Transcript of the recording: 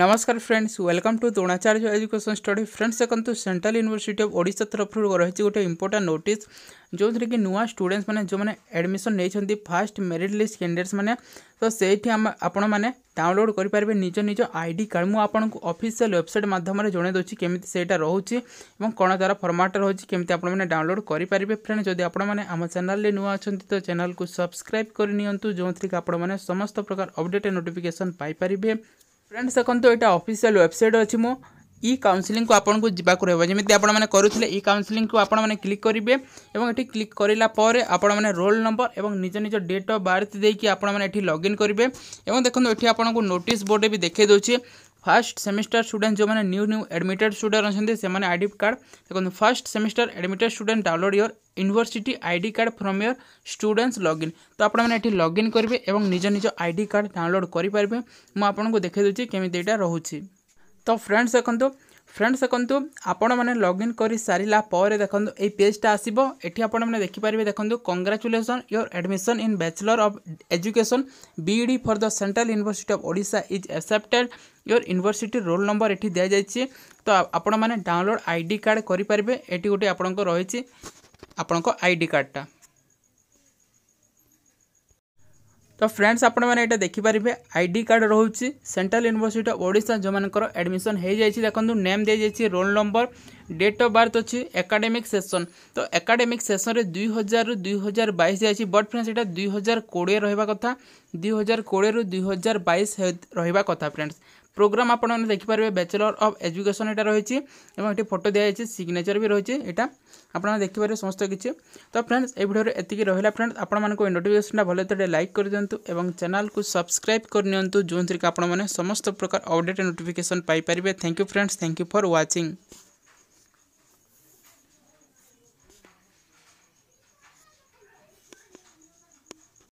ନମସ୍କାର friends welcome to Dronacharya education study friends ଦେଖନ୍ତୁ central university of Odisha ତରଫରୁ ରହିଛି ଗୋଟେ ଇମ୍ପୋର୍ଟାଣ୍ଟ ନୋଟିସ୍ ଯେଉଁଥିରେ କି ନୂଆ ଷ୍ଟୁଡେଣ୍ଟସ୍ ମାନେ ଯେଉଁମାନେ ଆଡ଼ମିସନ୍ ନେଇଛନ୍ତି ଫାଷ୍ଟ ମେରିଟ୍ ଲିଷ୍ଟ କ୍ୟାଣ୍ଡିଡେଟ୍ସ ମାନେ ତ ସେଇଠି ଆମ ଆପଣମାନେ ଡାଉନଲୋଡ଼୍ କରିପାରିବେ ନିଜ ନିଜ ଆଇ ଡି କାର୍ଡ଼ ମୁଁ ଆପଣଙ୍କୁ ଅଫିସିଆଲ୍ ୱେବସାଇଟ୍ ମାଧ୍ୟମରେ ଜଣାଇ ଦେଉଛି କେମିତି ସେଇଟା ରହୁଛି ଏବଂ କ'ଣ ତା'ର ଫର୍ମାଟ୍ ରହୁଛି କେମିତି ଆପଣମାନେ ଡାଉନଲୋଡ଼୍ କରିପାରିବେ ଫ୍ରେଣ୍ଡ ଯଦି ଆପଣମାନେ ଆମ ଚ୍ୟାନେଲ୍ରେ ନୂଆ ଅଛନ୍ତି ତ ଚ୍ୟାନେଲ୍କୁ ସବସ୍କ୍ରାଇବ୍ କରିନିଅନ୍ତୁ ଯେଉଁଥିରେ କି ଆପଣମାନେ ସମସ୍ତ ପ୍ରକାର ଅପଡ଼େଟ୍ ନୋଟିଫିକେସନ୍ ପାଇପାରିବେ ফ্রেন্ডস দেখুন এটা অফিসিয়াল ওয়েবসাইট অছি মো ই কাউন্সেলিংকু আপনার যাওয়া রহব যেমি আপনার করুলে ই কাউন্সেলিংকু আপনার ক্লিক করবে এবং এটি ক্লিক করা পরে আপনার রোল নম্বর এবং নিজ নিজ ডেট অফ বার্থ দিয়ে আপনার এটি লগ ইন করবে এবং দেখুন এটি আপনার নোটিস বোর্ডে বি দেখাই দেছে ফার্স্ট সেমিস্টার স্টুডেন্ট যে নিউ নিউ এডমিটেড স্টুডেন্ট অনেক সে আইডি কার্ড দেখুন first semester admitted student download your university ID card from your students log in তো আপনার এটি লগ ইন করবে এবং নিজ নিজ আইডি কার্ড ডাউনলোড করে পারবে মু আপনার দেখে দেছি কেমি এটা রয়েছে তো ফ্রেন্ডস দেখুন ফ্রেন্ডস দেখন্তু ଆପଣମାନେ ଲଗ୍ଇନ୍ କରିସାରିଲା ପରେ ଦେଖନ୍ତୁ ଏଇ ପେଜ୍ଟା ଆସିବ ଏଠି ଆପଣମାନେ ଦେଖିପାରିବେ ଦେଖନ୍ତୁ congratulation your admission in bachelor of education B E D for the central university of Odisha is accepted your university roll number ଏଠି ଦିଆଯାଇଛି ତ ଆପଣମାନେ ଡାଉନଲୋଡ଼୍ ଆଇ ଡି କାର୍ଡ଼ କରିପାରିବେ ଏଠି ଗୋଟେ ଆପଣଙ୍କ ରହିଛି ଆପଣଙ୍କ ଆଇ ଡି କାର୍ଡ଼ଟା তো ଫ୍ରେଣ୍ଡସ୍ ଆପଣମାନେ ଏଇଟା ଦେଖିପାରିବେ ଆଇ ଡି କାର୍ଡ଼ ରହୁଛି ସେଣ୍ଟ୍ରାଲ ୟୁନିଭର୍ସିଟି ଅଫ୍ ଓଡ଼ିଶା ଯେଉଁମାନଙ୍କର ଆଡ଼ମିସନ୍ ହୋଇଯାଇଛି ଦେଖନ୍ତୁ ନେମ୍ ଦିଆଯାଇଛି roll number date of birth ଅଛି ଏକାଡେମିକ୍ ସେସନ୍ ତ ଏକାଡେମିକ୍ ସେସନ୍ରେ ଦୁଇ ହଜାରରୁ ଦୁଇ ହଜାର ବାଇଶ ଯାଇଛି ବଟ୍ ଫ୍ରେଣ୍ଡସ୍ ଏଇଟା ଦୁଇ ହଜାର କୋଡ଼ିଏ ରହିବା କଥା ଦୁଇ ହଜାର କୋଡ଼ିଏରୁ ଦୁଇ ହଜାର ବାଇଶ ରହିବା କଥା ଫ୍ରେଣ୍ଡସ୍ প্রোগ্রাম আপনার দেখিপারে ব্যাচেলর অফ এজুকেশন এটা রয়েছে এবং এটি ফটো দিয়া হয়েছে সিগনেচর বি রয়েছে এটা আপনারা দেখিপারে সমস্ত কিছু তো ফ্রেন্ডস এই ভিডিওরে এতিকি রহিলা ফ্রেন্ডস আপনার এই নোটিফিকেসনটা ভালো তে লাইক করে দিও এবং চ্যানেলকে সবসক্রাইব করে নিও যে আপনার সমস্ত প্রকার অপডেট নোটিফিকেসন পাইপারে thank you friends thank you for watching